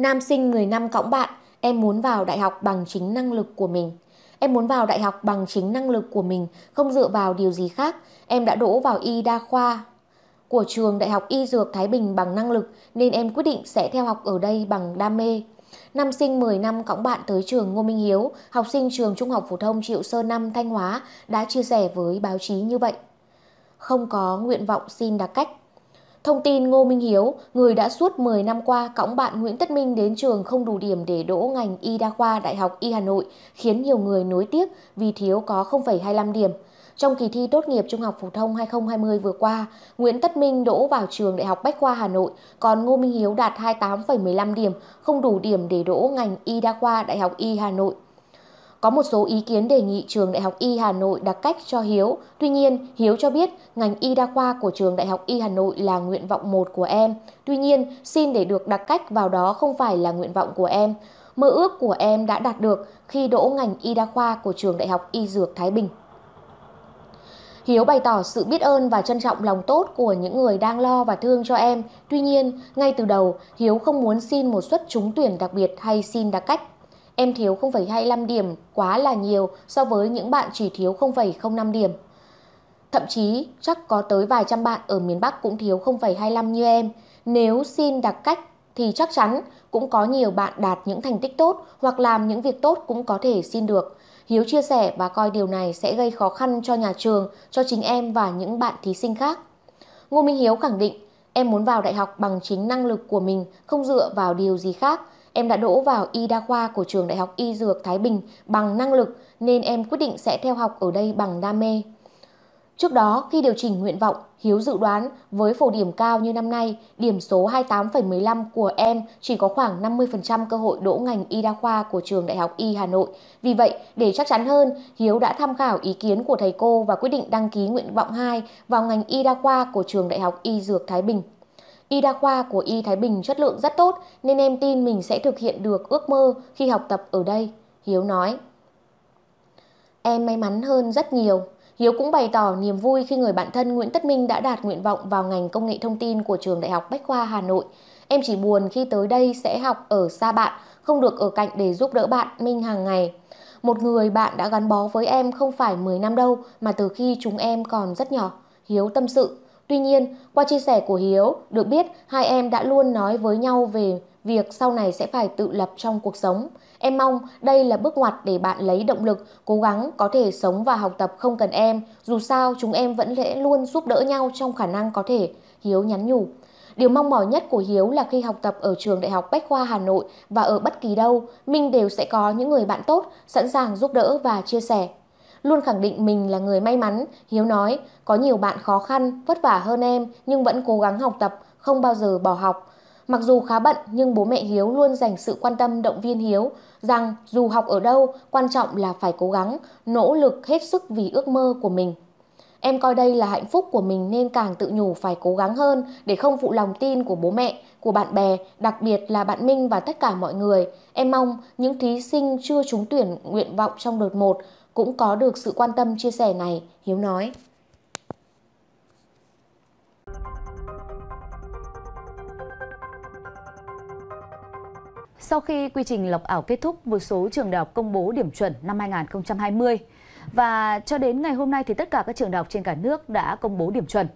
Nam sinh 10 năm cõng bạn, em muốn vào đại học bằng chính năng lực của mình. Em muốn vào đại học bằng chính năng lực của mình, không dựa vào điều gì khác. Em đã đỗ vào y đa khoa của trường Đại học Y Dược Thái Bình bằng năng lực nên em quyết định sẽ theo học ở đây bằng đam mê. Nam sinh 10 năm cõng bạn tới trường Ngô Minh Hiếu, học sinh trường Trung học Phổ thông Triệu Sơn Năm Thanh Hóa đã chia sẻ với báo chí như vậy. Không có nguyện vọng xin đặc cách, Thông tin Ngô Minh Hiếu, người đã suốt 10 năm qua cõng bạn Nguyễn Tất Minh đến trường không đủ điểm để đỗ ngành y đa khoa Đại học Y Hà Nội, khiến nhiều người nối tiếc vì thiếu có 0,25 điểm. Trong kỳ thi tốt nghiệp trung học phổ thông 2020 vừa qua, Nguyễn Tất Minh đỗ vào trường Đại học Bách khoa Hà Nội, còn Ngô Minh Hiếu đạt 28,15 điểm, không đủ điểm để đỗ ngành y đa khoa Đại học Y Hà Nội. Có một số ý kiến đề nghị trường Đại học Y Hà Nội đặc cách cho Hiếu. Tuy nhiên, Hiếu cho biết ngành y đa khoa của trường Đại học Y Hà Nội là nguyện vọng một của em. Tuy nhiên, xin để được đặc cách vào đó không phải là nguyện vọng của em. Mơ ước của em đã đạt được khi đỗ ngành y đa khoa của trường Đại học Y Dược Thái Bình. Hiếu bày tỏ sự biết ơn và trân trọng lòng tốt của những người đang lo và thương cho em. Tuy nhiên, ngay từ đầu, Hiếu không muốn xin một suất trúng tuyển đặc biệt hay xin đặc cách Em thiếu 0,25 điểm quá là nhiều so với những bạn chỉ thiếu 0,05 điểm. Thậm chí chắc có tới vài trăm bạn ở miền Bắc cũng thiếu 0,25 như em. Nếu xin đặc cách thì chắc chắn cũng có nhiều bạn đạt những thành tích tốt hoặc làm những việc tốt cũng có thể xin được. Hiếu chia sẻ và coi điều này sẽ gây khó khăn cho nhà trường, cho chính em và những bạn thí sinh khác. Ngô Minh Hiếu khẳng định, em muốn vào đại học bằng chính năng lực của mình, không dựa vào điều gì khác. Em đã đỗ vào y đa khoa của trường Đại học Y Dược Thái Bình bằng năng lực nên em quyết định sẽ theo học ở đây bằng đam mê. Trước đó, khi điều chỉnh nguyện vọng, Hiếu dự đoán với phổ điểm cao như năm nay, điểm số 28,15 của em chỉ có khoảng 50% cơ hội đỗ ngành y đa khoa của trường Đại học Y Hà Nội. Vì vậy, để chắc chắn hơn, Hiếu đã tham khảo ý kiến của thầy cô và quyết định đăng ký nguyện vọng 2 vào ngành y đa khoa của trường Đại học Y Dược Thái Bình. Y đa khoa của Y Thái Bình chất lượng rất tốt nên em tin mình sẽ thực hiện được ước mơ khi học tập ở đây, Hiếu nói. Em may mắn hơn rất nhiều. Hiếu cũng bày tỏ niềm vui khi người bạn thân Nguyễn Tất Minh đã đạt nguyện vọng vào ngành công nghệ thông tin của trường Đại học Bách khoa Hà Nội. Em chỉ buồn khi tới đây sẽ học ở xa bạn, không được ở cạnh để giúp đỡ bạn Minh hàng ngày. Một người bạn đã gắn bó với em không phải 10 năm đâu mà từ khi chúng em còn rất nhỏ. Hiếu tâm sự Tuy nhiên, qua chia sẻ của Hiếu, được biết hai em đã luôn nói với nhau về việc sau này sẽ phải tự lập trong cuộc sống. Em mong đây là bước ngoặt để bạn lấy động lực, cố gắng có thể sống và học tập không cần em. Dù sao, chúng em vẫn sẽ luôn giúp đỡ nhau trong khả năng có thể, Hiếu nhắn nhủ. Điều mong mỏi nhất của Hiếu là khi học tập ở trường Đại học Bách khoa Hà Nội và ở bất kỳ đâu, Minh đều sẽ có những người bạn tốt, sẵn sàng giúp đỡ và chia sẻ luôn khẳng định mình là người may mắn. Hiếu nói, có nhiều bạn khó khăn, vất vả hơn em nhưng vẫn cố gắng học tập, không bao giờ bỏ học. Mặc dù khá bận nhưng bố mẹ Hiếu luôn dành sự quan tâm động viên Hiếu rằng dù học ở đâu, quan trọng là phải cố gắng, nỗ lực hết sức vì ước mơ của mình. Em coi đây là hạnh phúc của mình nên càng tự nhủ phải cố gắng hơn để không phụ lòng tin của bố mẹ, của bạn bè, đặc biệt là bạn Minh và tất cả mọi người. Em mong những thí sinh chưa trúng tuyển nguyện vọng trong đợt 1 cũng có được sự quan tâm chia sẻ này, Hiếu nói. Sau khi quy trình lọc ảo kết thúc, một số trường đại học công bố điểm chuẩn năm 2020 và cho đến ngày hôm nay thì tất cả các trường đại học trên cả nước đã công bố điểm chuẩn.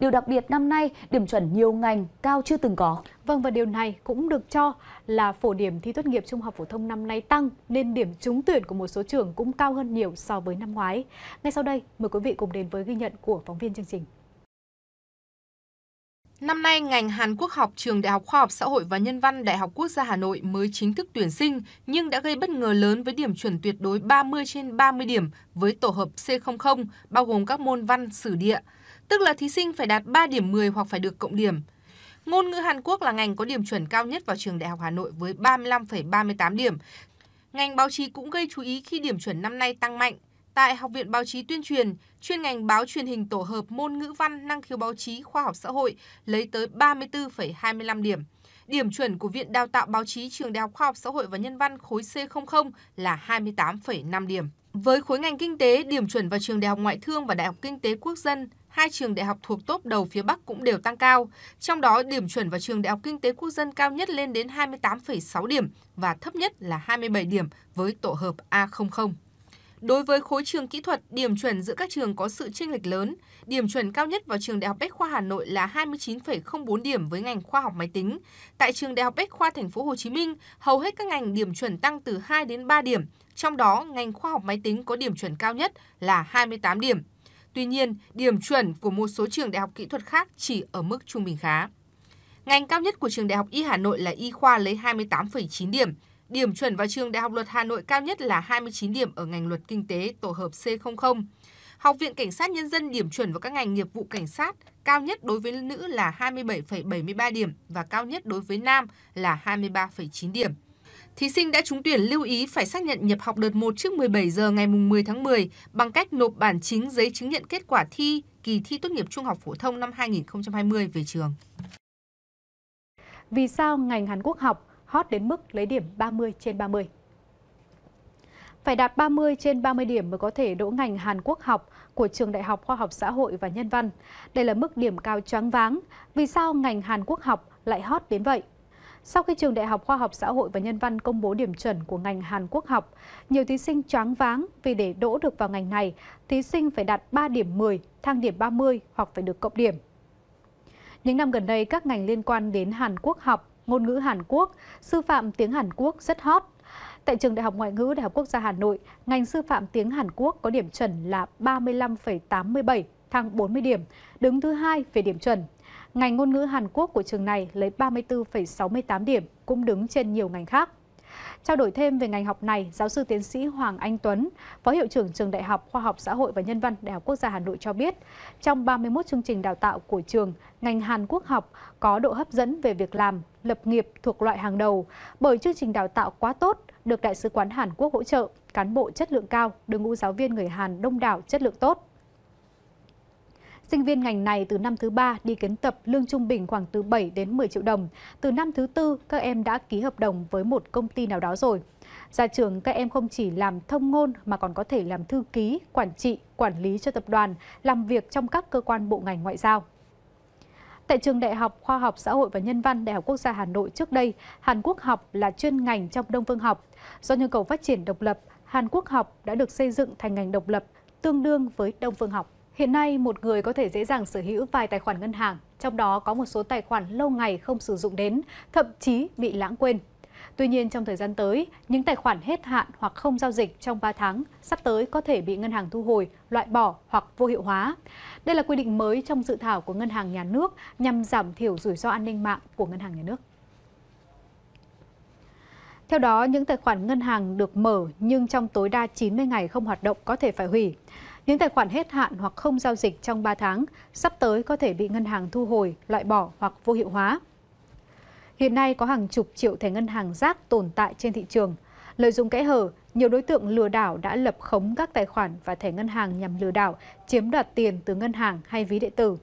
Điều đặc biệt năm nay, điểm chuẩn nhiều ngành cao chưa từng có. Vâng và điều này cũng được cho là phổ điểm thi tốt nghiệp trung học phổ thông năm nay tăng nên điểm trúng tuyển của một số trường cũng cao hơn nhiều so với năm ngoái. Ngay sau đây, mời quý vị cùng đến với ghi nhận của phóng viên chương trình. Năm nay, ngành Hàn Quốc học Trường Đại học Khoa học Xã hội và Nhân văn Đại học Quốc gia Hà Nội mới chính thức tuyển sinh, nhưng đã gây bất ngờ lớn với điểm chuẩn tuyệt đối 30 trên 30 điểm với tổ hợp C00, bao gồm các môn văn, sử địa tức là thí sinh phải đạt 3 điểm 10 hoặc phải được cộng điểm. Ngôn ngữ Hàn Quốc là ngành có điểm chuẩn cao nhất vào trường Đại học Hà Nội với 35,38 điểm. Ngành báo chí cũng gây chú ý khi điểm chuẩn năm nay tăng mạnh. Tại Học viện Báo chí Tuyên truyền, chuyên ngành báo truyền hình tổ hợp môn ngữ văn, năng khiếu báo chí, khoa học xã hội lấy tới 34,25 điểm. Điểm chuẩn của Viện Đào tạo Báo chí Trường Đại học Khoa học Xã hội và Nhân văn khối C00 là 28,5 điểm. Với khối ngành kinh tế, điểm chuẩn vào trường Đại học Ngoại thương và Đại học Kinh tế Quốc dân hai trường đại học thuộc tốp đầu phía Bắc cũng đều tăng cao, trong đó điểm chuẩn vào trường Đại học Kinh tế Quốc dân cao nhất lên đến 28,6 điểm và thấp nhất là 27 điểm với tổ hợp A00. Đối với khối trường kỹ thuật, điểm chuẩn giữa các trường có sự chênh lệch lớn. Điểm chuẩn cao nhất vào trường Đại học Bách khoa Hà Nội là 29,04 điểm với ngành khoa học máy tính. Tại trường Đại học Bách khoa Thành phố Hồ Chí Minh, hầu hết các ngành điểm chuẩn tăng từ 2 đến 3 điểm, trong đó ngành khoa học máy tính có điểm chuẩn cao nhất là 28 điểm. Tuy nhiên, điểm chuẩn của một số trường đại học kỹ thuật khác chỉ ở mức trung bình khá. Ngành cao nhất của trường Đại học Y Hà Nội là y khoa lấy 28,9 điểm. Điểm chuẩn vào trường Đại học Luật Hà Nội cao nhất là 29 điểm ở ngành Luật Kinh tế tổ hợp C00. Học viện Cảnh sát Nhân dân điểm chuẩn vào các ngành nghiệp vụ cảnh sát cao nhất đối với nữ là 27,73 điểm và cao nhất đối với nam là 23,9 điểm. Thí sinh đã trúng tuyển lưu ý phải xác nhận nhập học đợt 1 trước 17 giờ ngày 10 tháng 10 bằng cách nộp bản chính giấy chứng nhận kết quả thi kỳ thi tốt nghiệp trung học phổ thông năm 2020 về trường. Vì sao ngành Hàn Quốc học hot đến mức lấy điểm 30 trên 30? Phải đạt 30 trên 30 điểm mới có thể đỗ ngành Hàn Quốc học của Trường Đại học Khoa học Xã hội và Nhân văn. Đây là mức điểm cao choáng váng. Vì sao ngành Hàn Quốc học lại hot đến vậy? Sau khi Trường Đại học Khoa học Xã hội và Nhân văn công bố điểm chuẩn của ngành Hàn Quốc học, nhiều thí sinh choáng váng vì để đỗ được vào ngành này, thí sinh phải đạt 3 điểm 10, thang điểm 30 hoặc phải được cộng điểm. Những năm gần đây, các ngành liên quan đến Hàn Quốc học, ngôn ngữ Hàn Quốc, sư phạm tiếng Hàn Quốc rất hot. Tại Trường Đại học Ngoại ngữ Đại học Quốc gia Hà Nội, ngành sư phạm tiếng Hàn Quốc có điểm chuẩn là 35,87, thang 40 điểm, đứng thứ hai về điểm chuẩn. Ngành ngôn ngữ Hàn Quốc của trường này lấy 34,68 điểm, cũng đứng trên nhiều ngành khác. Trao đổi thêm về ngành học này, giáo sư tiến sĩ Hoàng Anh Tuấn, Phó Hiệu trưởng Trường Đại học Khoa học Xã hội và Nhân văn Đại học Quốc gia Hà Nội cho biết, trong 31 chương trình đào tạo của trường, ngành Hàn Quốc học có độ hấp dẫn về việc làm, lập nghiệp thuộc loại hàng đầu bởi chương trình đào tạo quá tốt, được Đại sứ quán Hàn Quốc hỗ trợ, cán bộ chất lượng cao, đội ngũ giáo viên người Hàn đông đảo chất lượng tốt. Sinh viên ngành này từ năm thứ ba đi kiến tập lương trung bình khoảng từ 7 đến 10 triệu đồng. Từ năm thứ tư, các em đã ký hợp đồng với một công ty nào đó rồi. Ra trường, các em không chỉ làm thông ngôn mà còn có thể làm thư ký, quản trị, quản lý cho tập đoàn, làm việc trong các cơ quan bộ ngành ngoại giao. Tại trường Đại học Khoa học Xã hội và Nhân văn Đại học Quốc gia Hà Nội trước đây, Hàn Quốc học là chuyên ngành trong Đông phương học. Do nhu cầu phát triển độc lập, Hàn Quốc học đã được xây dựng thành ngành độc lập tương đương với Đông phương học. Hiện nay, một người có thể dễ dàng sở hữu vài tài khoản ngân hàng, trong đó có một số tài khoản lâu ngày không sử dụng đến, thậm chí bị lãng quên. Tuy nhiên, trong thời gian tới, những tài khoản hết hạn hoặc không giao dịch trong 3 tháng sắp tới có thể bị ngân hàng thu hồi, loại bỏ hoặc vô hiệu hóa. Đây là quy định mới trong dự thảo của Ngân hàng Nhà nước nhằm giảm thiểu rủi ro an ninh mạng của Ngân hàng Nhà nước. Theo đó, những tài khoản ngân hàng được mở nhưng trong tối đa 90 ngày không hoạt động có thể phải hủy. Những tài khoản hết hạn hoặc không giao dịch trong 3 tháng sắp tới có thể bị ngân hàng thu hồi, loại bỏ hoặc vô hiệu hóa. Hiện nay có hàng chục triệu thẻ ngân hàng rác tồn tại trên thị trường. Lợi dụng kẽ hở, nhiều đối tượng lừa đảo đã lập khống các tài khoản và thẻ ngân hàng nhằm lừa đảo, chiếm đoạt tiền từ ngân hàng hay ví điện tử.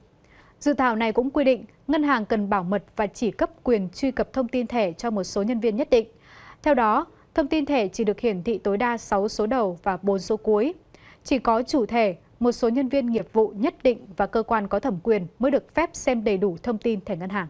Dự thảo này cũng quy định ngân hàng cần bảo mật và chỉ cấp quyền truy cập thông tin thẻ cho một số nhân viên nhất định. Theo đó, thông tin thẻ chỉ được hiển thị tối đa 6 số đầu và 4 số cuối. Chỉ có chủ thể, một số nhân viên nghiệp vụ nhất định và cơ quan có thẩm quyền mới được phép xem đầy đủ thông tin thẻ ngân hàng.